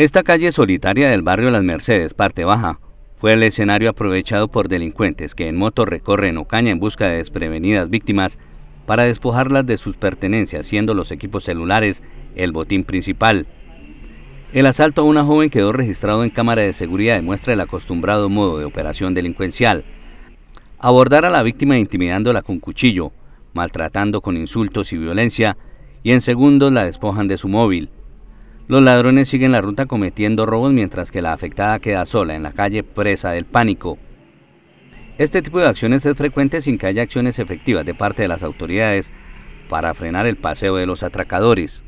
Esta calle solitaria del barrio Las Mercedes, parte baja, fue el escenario aprovechado por delincuentes que en moto recorren Ocaña en busca de desprevenidas víctimas para despojarlas de sus pertenencias, siendo los equipos celulares el botín principal. El asalto a una joven quedó registrado en cámara de seguridad y muestra el acostumbrado modo de operación delincuencial. Abordar a la víctima intimidándola con cuchillo, maltratando con insultos y violencia, y en segundos la despojan de su móvil. Los ladrones siguen la ruta cometiendo robos mientras que la afectada queda sola en la calle presa del pánico. Este tipo de acciones es frecuente sin que haya acciones efectivas de parte de las autoridades para frenar el paseo de los atracadores.